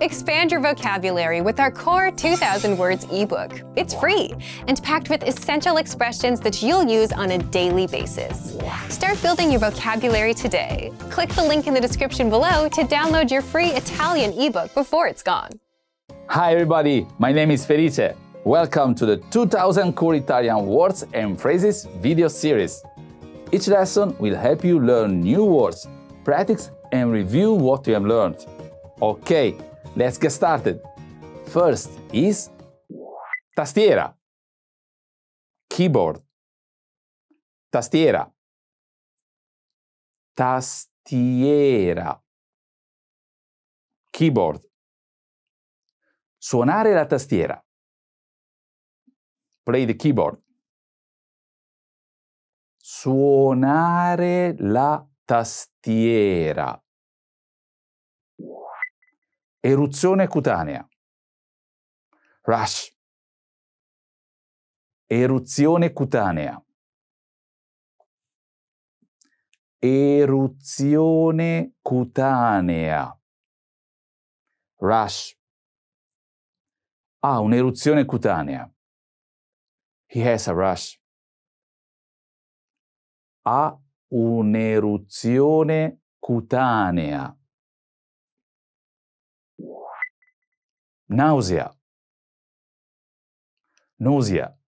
Expand your vocabulary with our core 2000 words ebook. It's free and packed with essential expressions that you'll use on a daily basis. Start building your vocabulary today. Click the link in the description below to download your free Italian ebook before it's gone. Hi everybody, my name is Felice. Welcome to the 2000 Cool Italian Words and Phrases video series. Each lesson will help you learn new words, practice and review what you have learned. Okay, Let's get started. First is tastiera, keyboard, tastiera, tastiera, keyboard, suonare la tastiera, play the keyboard, suonare la tastiera eruzione cutanea, rash, eruzione cutanea, eruzione cutanea, rash, ha ah, un'eruzione cutanea, he has a rash, ha un'eruzione cutanea. nausea, nausea,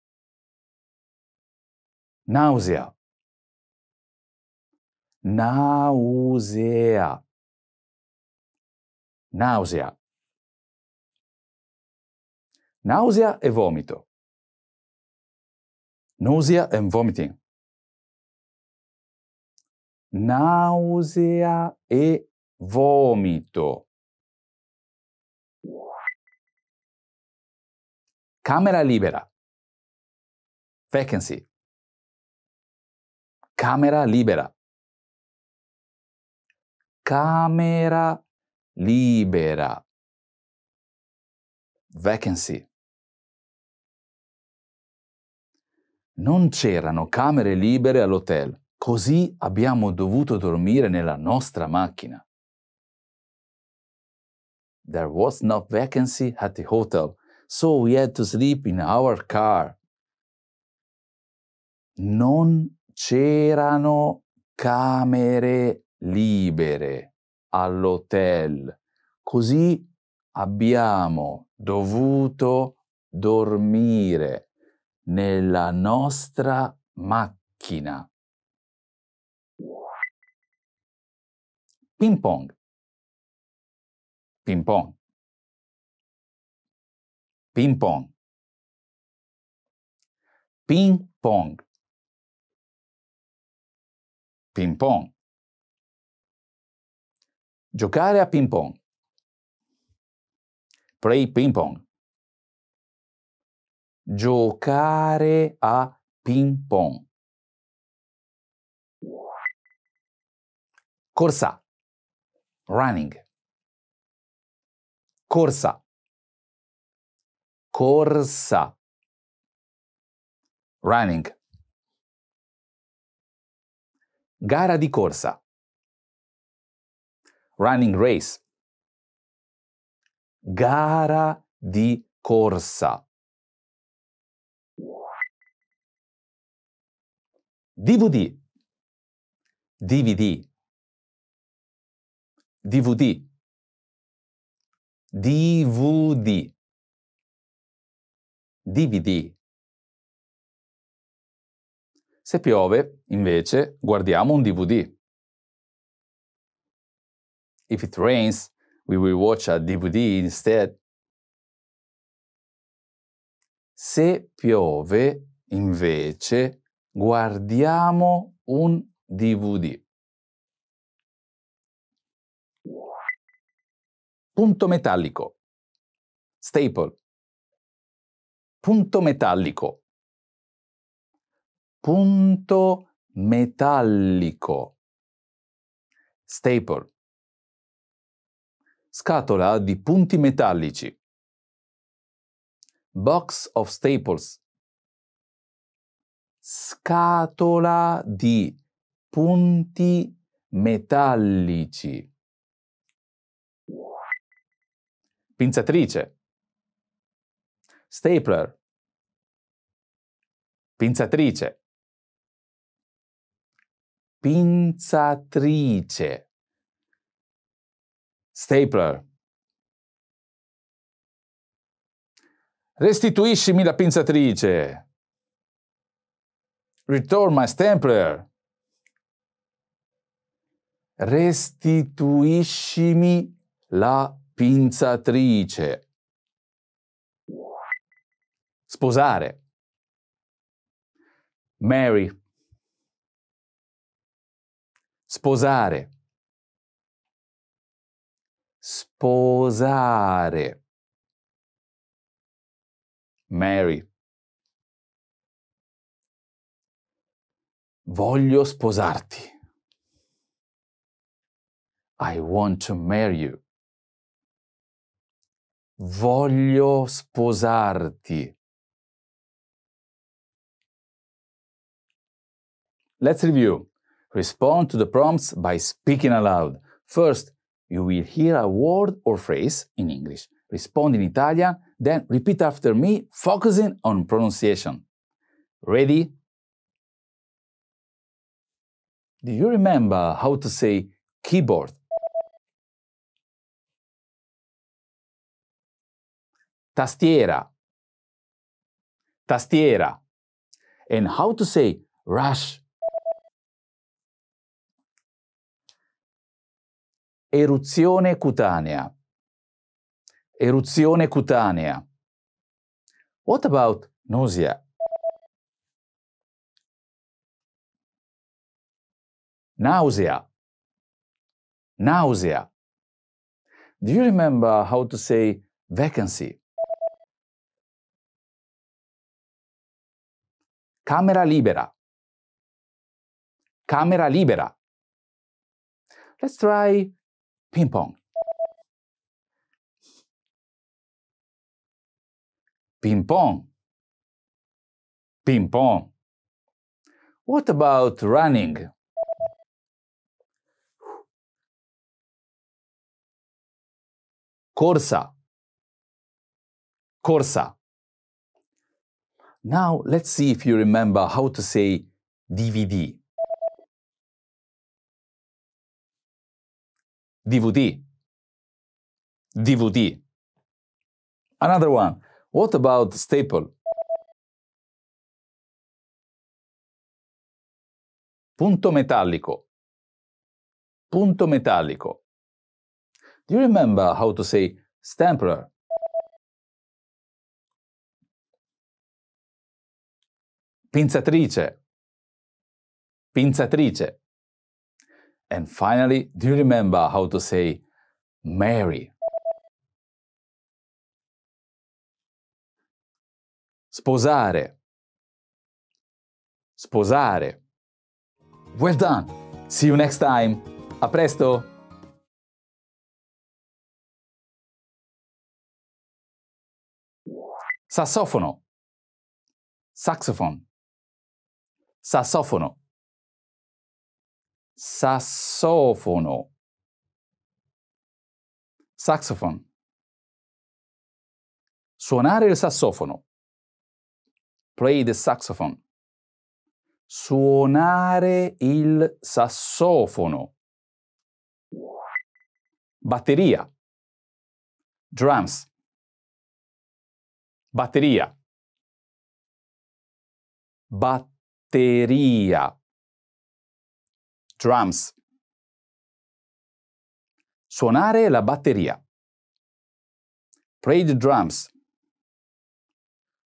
nausea, nausea, nausea, nausea e vomito, nausea and vomiting, nausea e vomito. Camera libera. Vacancy. Camera libera. Camera libera. Vacancy. Non c'erano camere libere all'hotel, così abbiamo dovuto dormire nella nostra macchina. There was no vacancy at the hotel, So we had to sleep in our car. Non c'erano camere libere all'hotel. Così abbiamo dovuto dormire nella nostra macchina. Ping pong. Ping pong. Ping pong. Ping pong. Ping pong. Giocare a ping pong. Play ping pong. Giocare a ping pong. Corsa. Running. Corsa corsa. Running. Gara di corsa. Running race. Gara di corsa. DVD. DVD. DVD. DVD. DVD. Se piove, invece, guardiamo un DVD. If it rains, we will watch a DVD instead. Se piove, invece, guardiamo un DVD. Punto metallico. Staple punto metallico. Punto metallico. Staple. Scatola di punti metallici. Box of staples. Scatola di punti metallici. Pinzatrice stapler, pinzatrice, pinzatrice, stapler. Restituiscimi la pinzatrice. Return my stapler. Restituiscimi la pinzatrice. Sposare. Mary. Sposare. Sposare. Mary. Voglio sposarti. I want to marry you. Voglio sposarti. Let's review. Respond to the prompts by speaking aloud. First, you will hear a word or phrase in English. Respond in Italian, then repeat after me, focusing on pronunciation. Ready? Do you remember how to say keyboard? Tastiera. Tastiera. And how to say rush Eruzione cutanea. Eruzione cutanea. What about nausea? Nausea. Nausea. Do you remember how to say vacancy? Camera libera. Camera libera. Let's try ping pong, ping pong, ping pong. What about running? Corsa, corsa. Now let's see if you remember how to say DVD. DVD. DVD. Another one. What about staple? Punto metallico. Punto metallico. Do you remember how to say stampler? Pinzatrice. Pinzatrice. And finally, do you remember how to say Mary? Sposare. Sposare. Well done. See you next time. A presto. Sassofono. Saxophone. Sassofono. sassofono. Saxophone. Suonare il sassofono. Play the saxophone. Suonare il sassofono. Batteria. Drums. Batteria. Batteria drums. Suonare la batteria. Play the drums.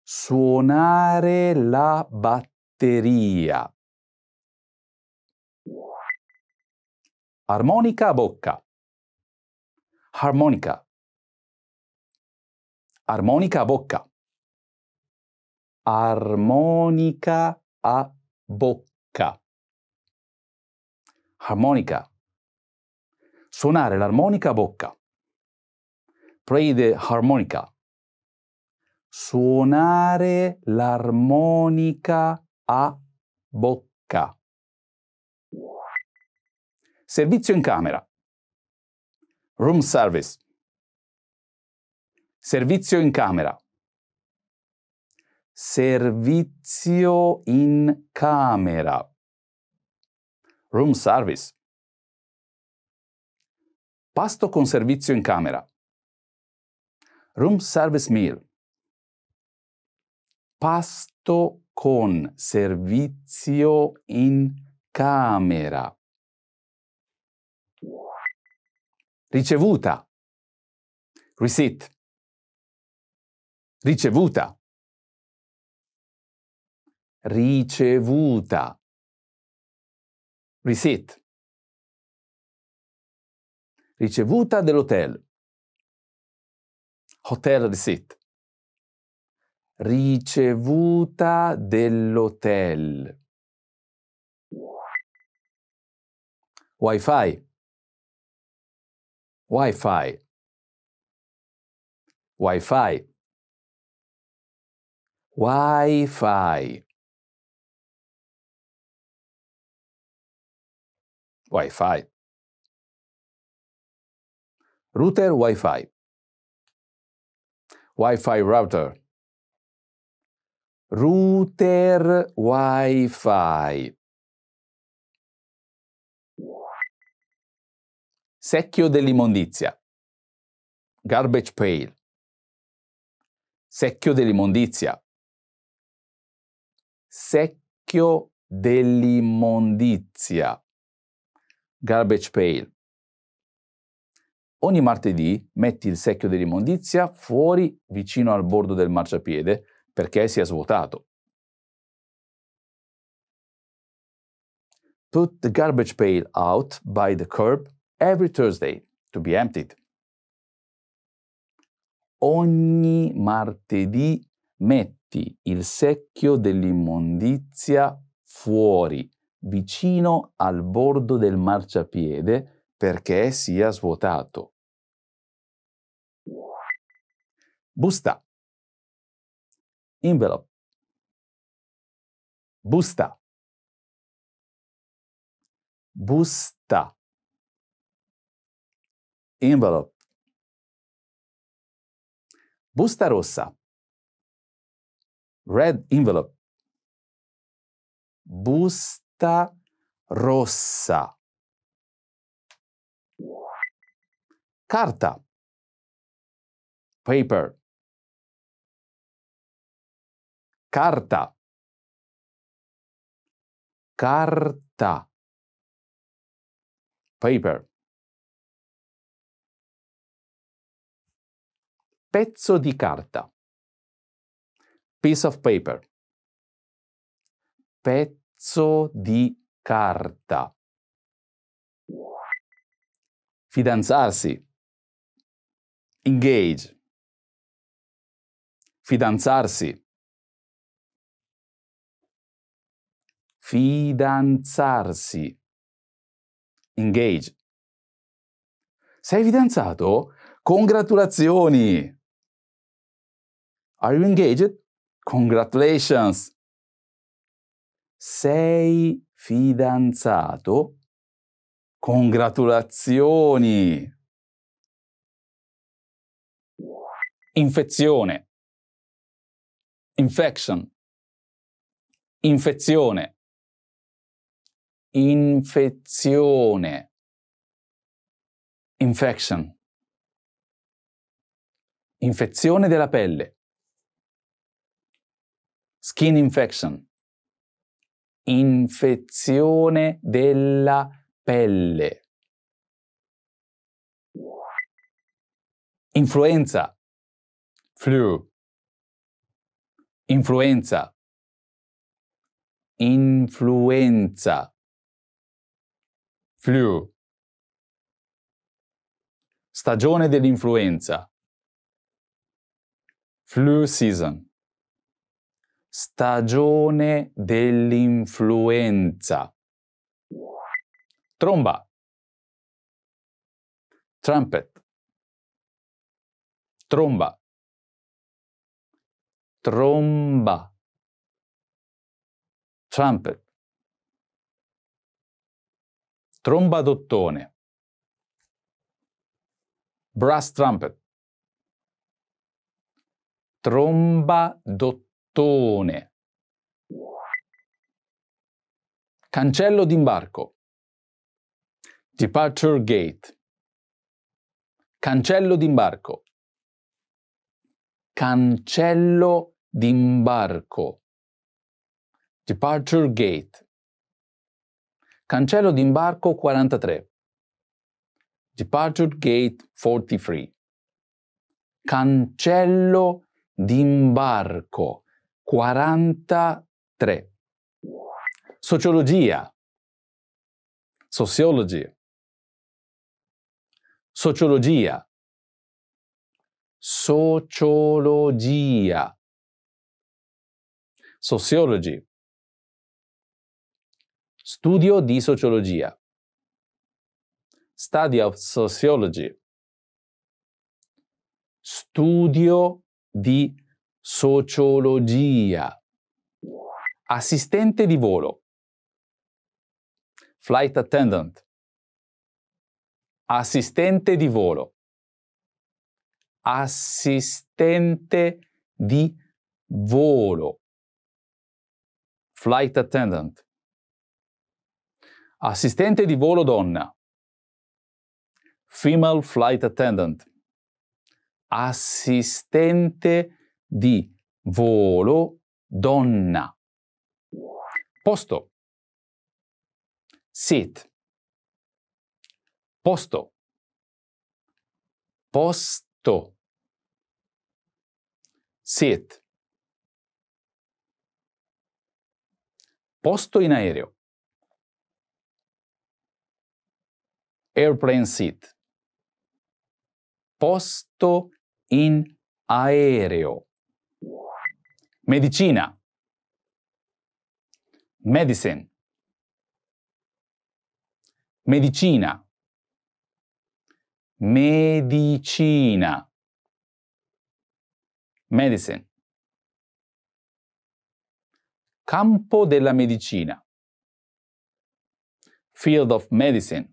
Suonare la batteria. Armonica a bocca. Harmonica. Armonica a bocca. Armonica a bocca. Harmonica. Suonare l'armonica a bocca. Play the harmonica. Suonare l'armonica a bocca. Servizio in camera. Room service. Servizio in camera. Servizio in camera room service, pasto con servizio in camera, room service meal, pasto con servizio in camera, ricevuta, receipt, ricevuta, ricevuta, Receipt. Ricevuta dell'hotel. Hotel receipt. Ricevuta dell'hotel. Wi-Fi. Wi-Fi. Wi-Fi. Wi-Fi. Wi-Fi. Router Wi-Fi. Wi-Fi router. Router Wi-Fi. Secchio dell'immondizia. Garbage pail. Secchio dell'immondizia. Secchio dell'immondizia garbage pail. Ogni martedì metti il secchio dell'immondizia fuori vicino al bordo del marciapiede perché sia svuotato. Put the garbage pail out by the curb every Thursday to be emptied. Ogni martedì metti il secchio dell'immondizia fuori vicino al bordo del marciapiede perché sia svuotato. Busta. Envelope. Busta. Busta. Envelope. Busta rossa. Red envelope. Busta frutta rossa. Carta. Paper. Carta. Carta. Paper. Pezzo di carta. Piece of paper. Pezzo pezzo di carta. Fidanzarsi. Engage. Fidanzarsi. Fidanzarsi. Engage. Sei fidanzato? Congratulazioni! Are you engaged? Congratulations! sei fidanzato? Congratulazioni! Infezione. Infection. Infezione. Infezione. Infection. Infezione della pelle. Skin infection infezione della pelle. Influenza, flu, influenza, influenza, flu, stagione dell'influenza, flu season stagione dell'influenza. Tromba. Trumpet. Tromba. Tromba. Trumpet. d'ottone. Brass trumpet. d'ottone cartone. Cancello d'imbarco. Departure gate. Cancello d'imbarco. Cancello d'imbarco. Departure gate. Cancello d'imbarco 43. Departure gate 43. Cancello d'imbarco. 43. Sociologia. Sociology. Sociologia. Sociologia. Sociology. Studio di sociologia. Study of sociology. Studio di sociologia, assistente di volo, flight attendant, assistente di volo, assistente di volo, flight attendant, assistente di volo donna, female flight attendant, assistente di volo di volo donna. Posto. Sit. Posto. Posto. Sit. Posto in aereo. Airplane seat. Posto in aereo medicina, medicine, medicina, medicina, medicine, campo della medicina, field of medicine,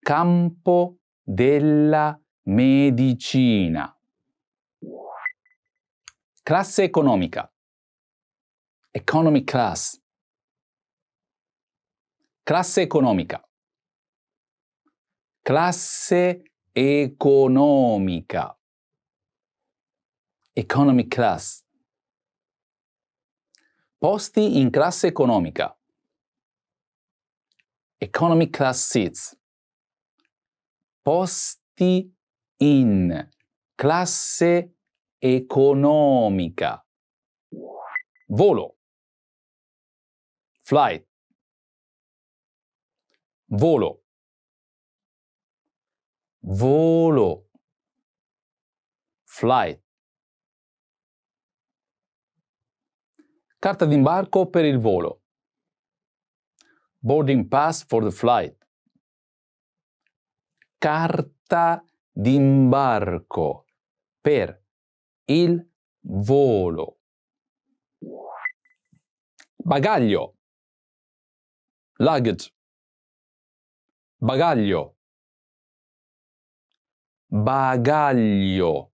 campo della medicina. Classe economica. Economy class. Classe economica. Classe economica. Economy class. Posti in classe economica. Economy class seats. Posti in classe economica. Volo. Flight. Volo. Volo. Flight. Carta d'imbarco per il volo. Boarding pass for the flight. Carta d'imbarco per il volo. Bagaglio. Luggage. Bagaglio. Bagaglio.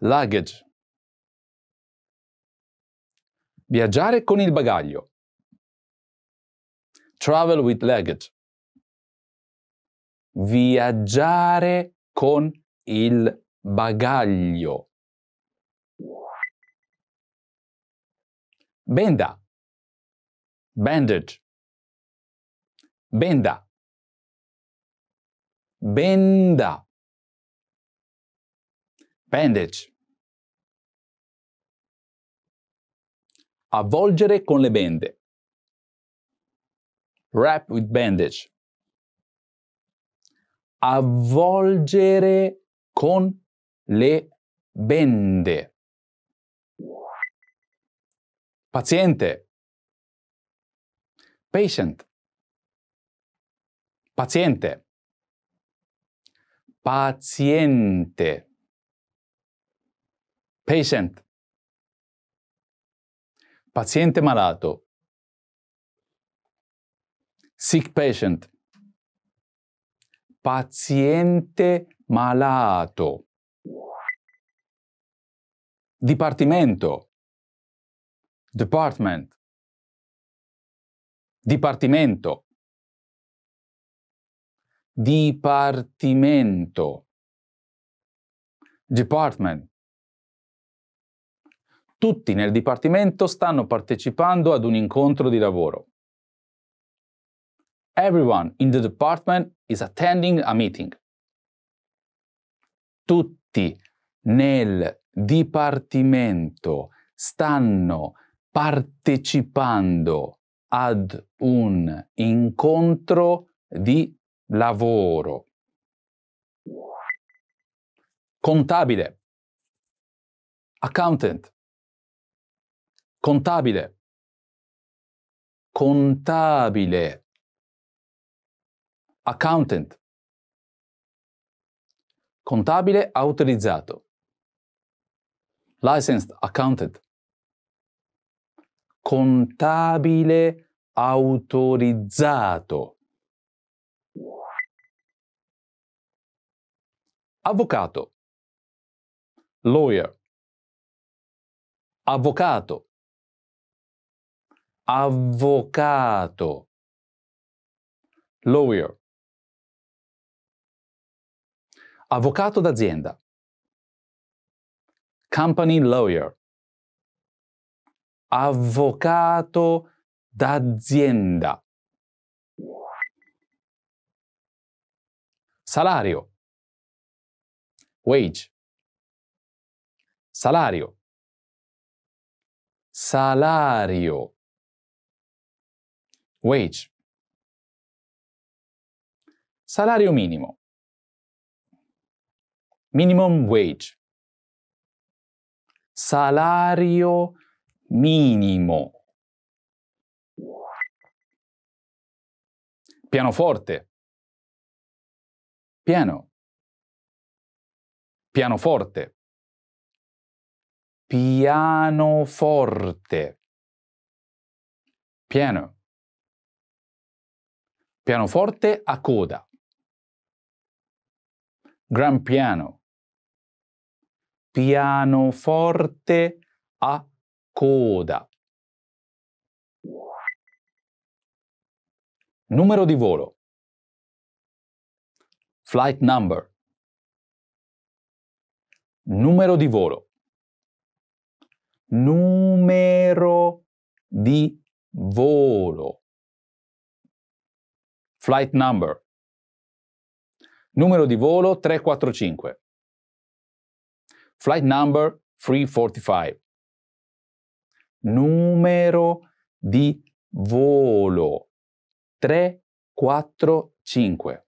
Luggage. Viaggiare con il bagaglio. Travel with luggage. Viaggiare con il bagaglio. Benda. Bandage. Benda. Benda. Bandage. Avvolgere con le bende. Wrap with bandage. Avvolgere con le bende. Paziente. Patient. Paziente. Paziente. Patient. Paziente malato. Sick patient. Paziente malato. Dipartimento. Department. Dipartimento. Dipartimento. Department. Tutti nel dipartimento stanno partecipando ad un incontro di lavoro. Everyone in the department is attending a meeting. Tutti nel dipartimento stanno partecipando ad un incontro di lavoro. Contabile. Accountant. Contabile. Contabile. Accountant. Contabile autorizzato licensed accountant. Contabile autorizzato. Avvocato. Lawyer. Avvocato. Avvocato. Lawyer. Avvocato d'azienda company lawyer, avvocato d'azienda. Salario. Wage. Salario. Salario. Wage. Salario minimo. Minimum wage salario minimo. Pianoforte. Piano. Pianoforte. Pianoforte. Piano. Pianoforte a coda. Gran piano pianoforte a coda. Numero di volo. Flight number. Numero di volo. Numero di volo. Flight number. Numero di volo 345. Flight number 345. Numero di volo 345.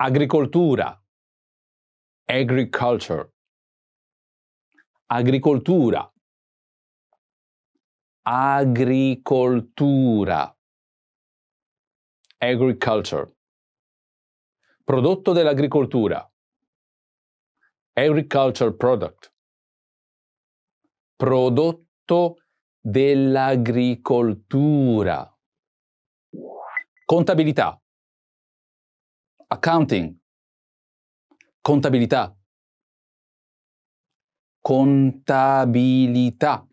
Agricoltura. Agriculture. Agricoltura. Agricoltura. Agriculture prodotto dell'agricoltura, agricultural product, prodotto dell'agricoltura, contabilità, accounting, contabilità, contabilità,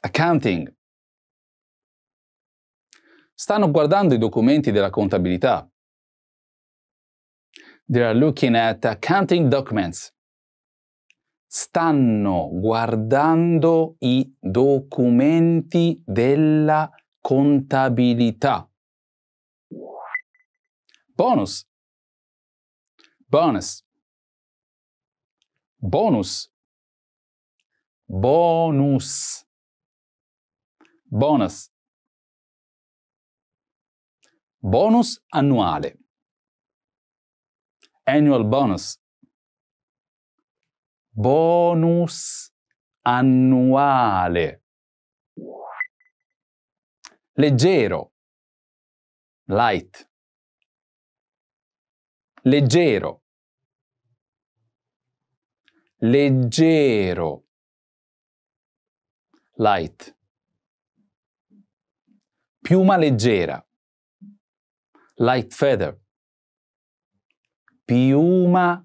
accounting. Stanno guardando i documenti della contabilità They are looking at accounting documents. Stanno guardando i documenti della contabilità. Bonus. Bonus. Bonus. Bonus. Bonus. Bonus annuale annual bonus. Bonus annuale. Leggero. Light. Leggero. Leggero. Light. Piuma leggera. Light feather piuma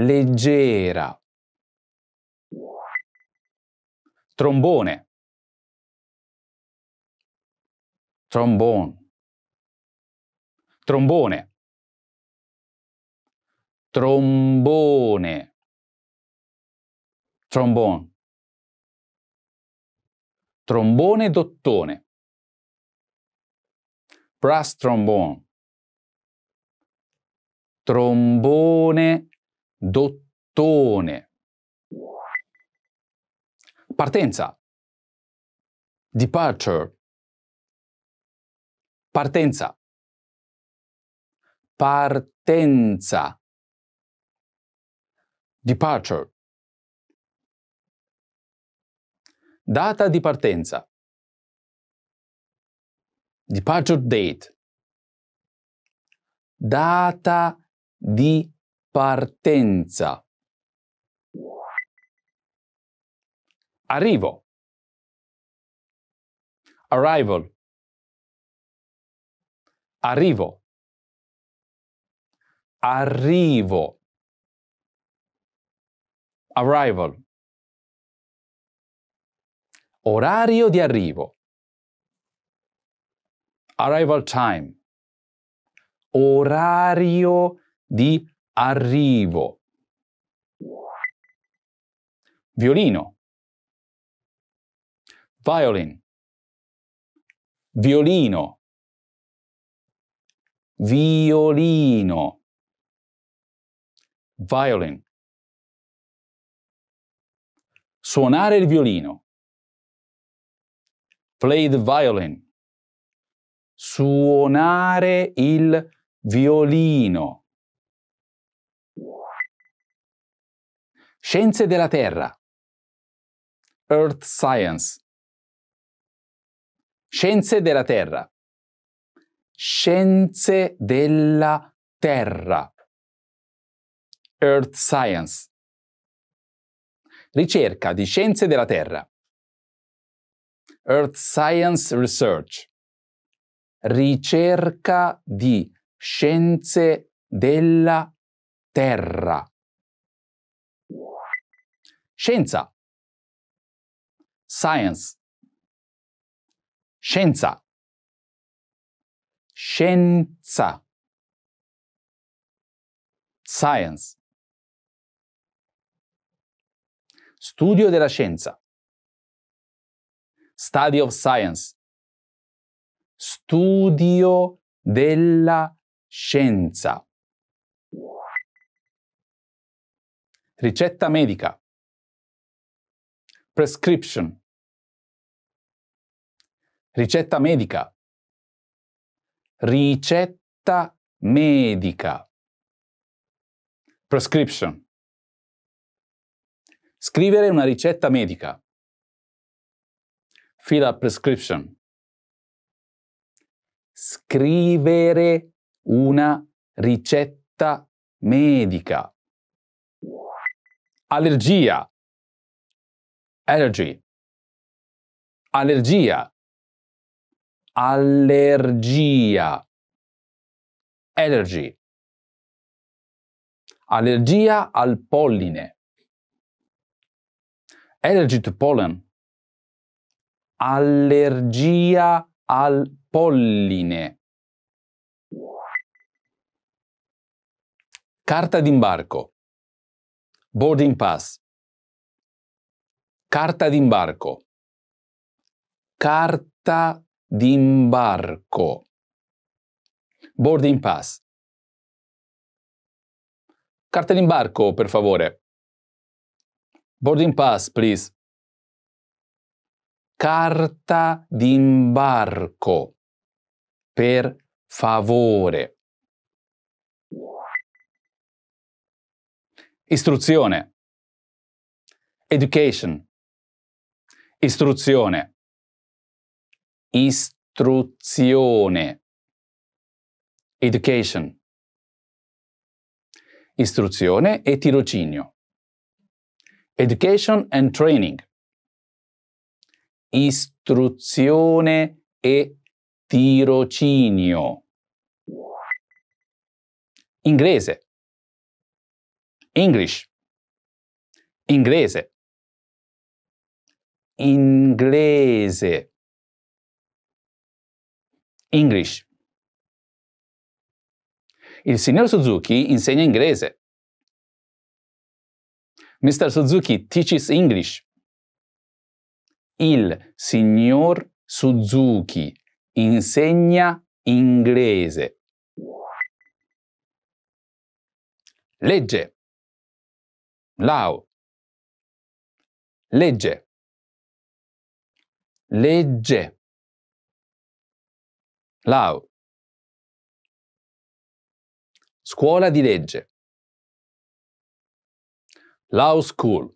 leggera, trombone, trombone, trombone, trombone, trombone, trombone dottone, brass trombone, trombone, dottone. Partenza. Departure. Partenza. Partenza. Departure. Data di partenza. Departure date. Data di partenza. Arrivo. Arrival. Arrivo. Arrivo. Arrival. Orario di arrivo. Arrival time. Orario di arrivo. Violino. Violin. Violino. Violino. Violin. Suonare il violino. Play the violin. Suonare il violino. Scienze della Terra. Earth Science. Scienze della Terra. Scienze della Terra. Earth Science. Ricerca di scienze della Terra. Earth Science Research. Ricerca di scienze della Terra. Scienza. Science. Scienza. Scienza. Science. Studio della scienza. Study of science. Studio della scienza. Ricetta medica prescription, ricetta medica, ricetta medica, prescription, scrivere una ricetta medica, fill up prescription, scrivere una ricetta medica, allergia, Allergy. Allergia. Allergia. Allergy. Allergia al polline. Allergy to pollen. Allergia al polline. Carta d'imbarco. Boarding pass. Carta d'imbarco. Carta d'imbarco. Boarding pass. Carta d'imbarco, per favore. Boarding pass, please. Carta d'imbarco. Per favore. Istruzione. Education. Istruzione. Istruzione. Education. Istruzione e tirocinio. Education and training. Istruzione e tirocinio. Inglese. English. Inglese inglese. English. Il signor Suzuki insegna inglese. Mr. Suzuki teaches English. Il signor Suzuki insegna inglese. Legge. Lao. Legge legge. Lao. Scuola di legge. Lao School.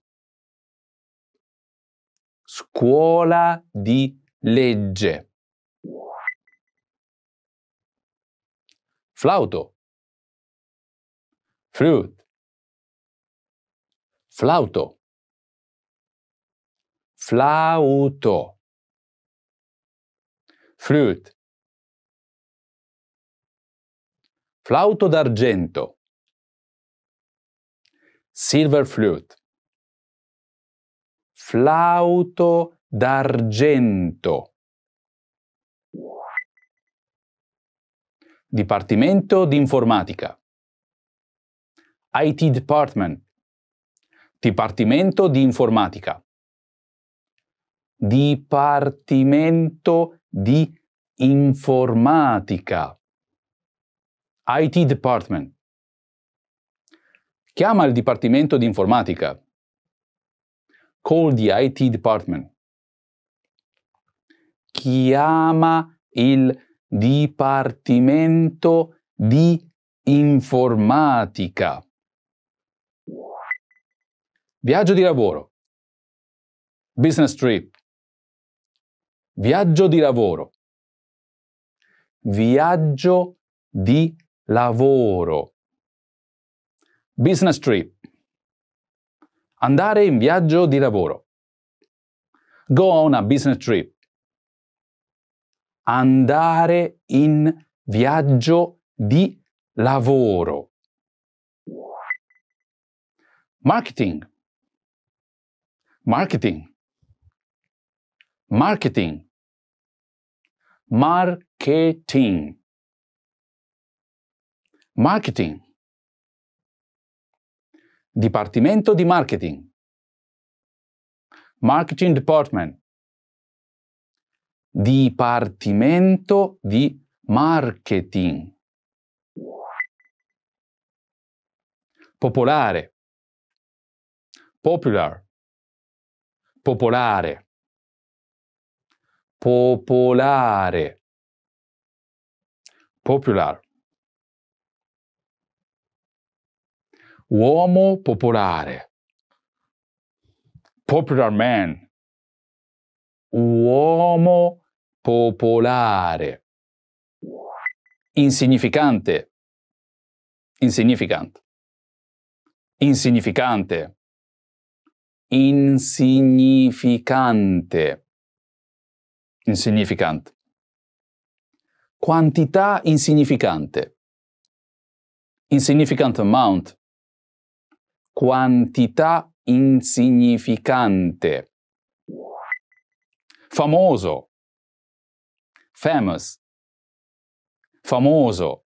Scuola di legge. Flauto. Flute. Flauto. Flauto flute, flauto d'argento, silver flute, flauto d'argento, dipartimento di informatica, IT department, dipartimento di informatica, dipartimento di informatica. IT Department. Chiama il Dipartimento di Informatica. Call the IT Department. Chiama il Dipartimento di Informatica. Viaggio di lavoro. Business trip. Viaggio di lavoro. Viaggio di lavoro. Business trip. Andare in viaggio di lavoro. Go on a business trip. Andare in viaggio di lavoro. Marketing. Marketing. Marketing. Marketing. Marketing. Dipartimento di marketing. Marketing Department. Dipartimento di marketing. Popolare. Popular. Popolare popolare. Popular. Uomo popolare. Popular man. Uomo popolare. Insignificante. Insignificant. Insignificante. Insignificante insignificante. Quantità insignificante. Insignificant amount. Quantità insignificante. Famoso. Famous. Famoso.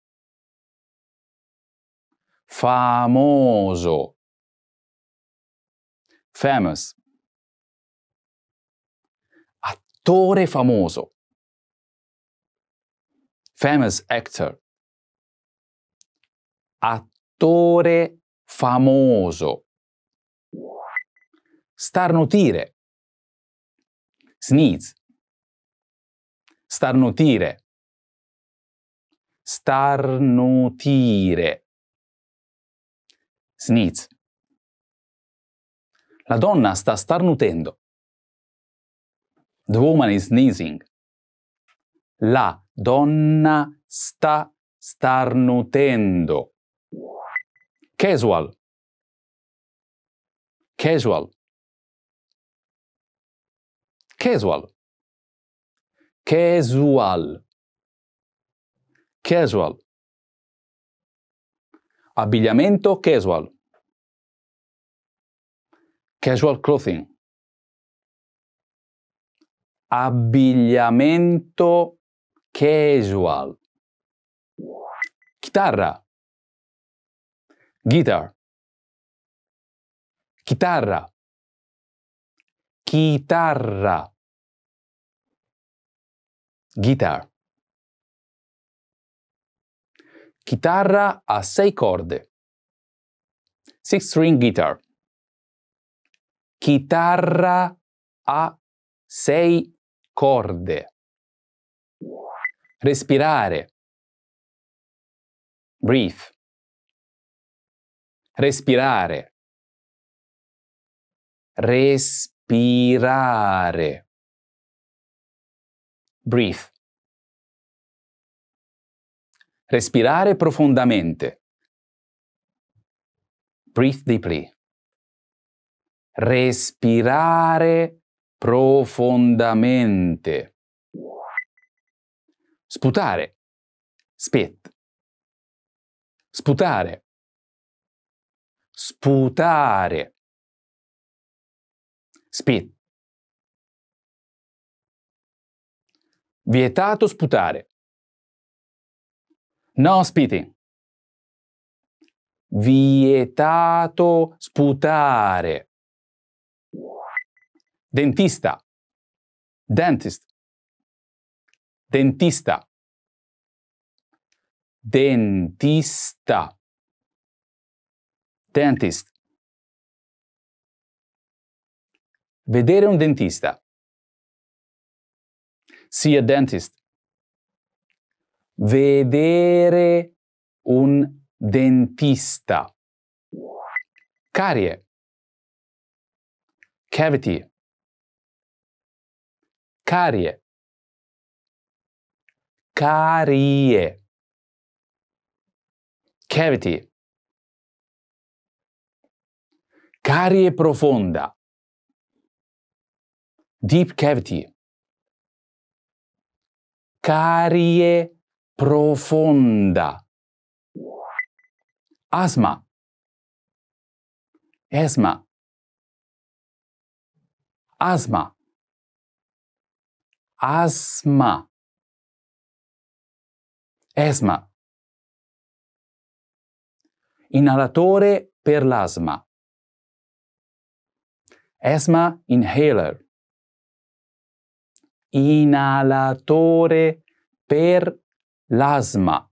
Famoso. Famous attore famoso. Famous actor. Attore famoso. Starnutire. Sneeze. Starnutire. Starnutire. Sneeze. La donna sta starnutendo. The woman is sneezing. La donna sta starnutendo. Casual. Casual. Casual. Casual. Casual. Abbigliamento casual. Casual clothing abbigliamento casual. Chitarra. Guitar. Chitarra. Chitarra. Guitar. Chitarra a sei corde. Six string guitar. Chitarra a sei corde, respirare, breathe, respirare, respirare, breathe. Respirare profondamente. Breathe deeply. Respirare profondamente. Sputare. Spit. Sputare. Sputare. Spit. Vietato sputare. No spitting. Vietato sputare. Dentista. Dentist. Dentista. Dentista. Dentist. Vedere un dentista. See a dentist. Vedere un dentista. Carie. Cavity carie carie cavity carie profonda deep cavity carie profonda asma asma asma asma. Esma. Inalatore per l'asma. Asthma inhaler. Inalatore per l'asma.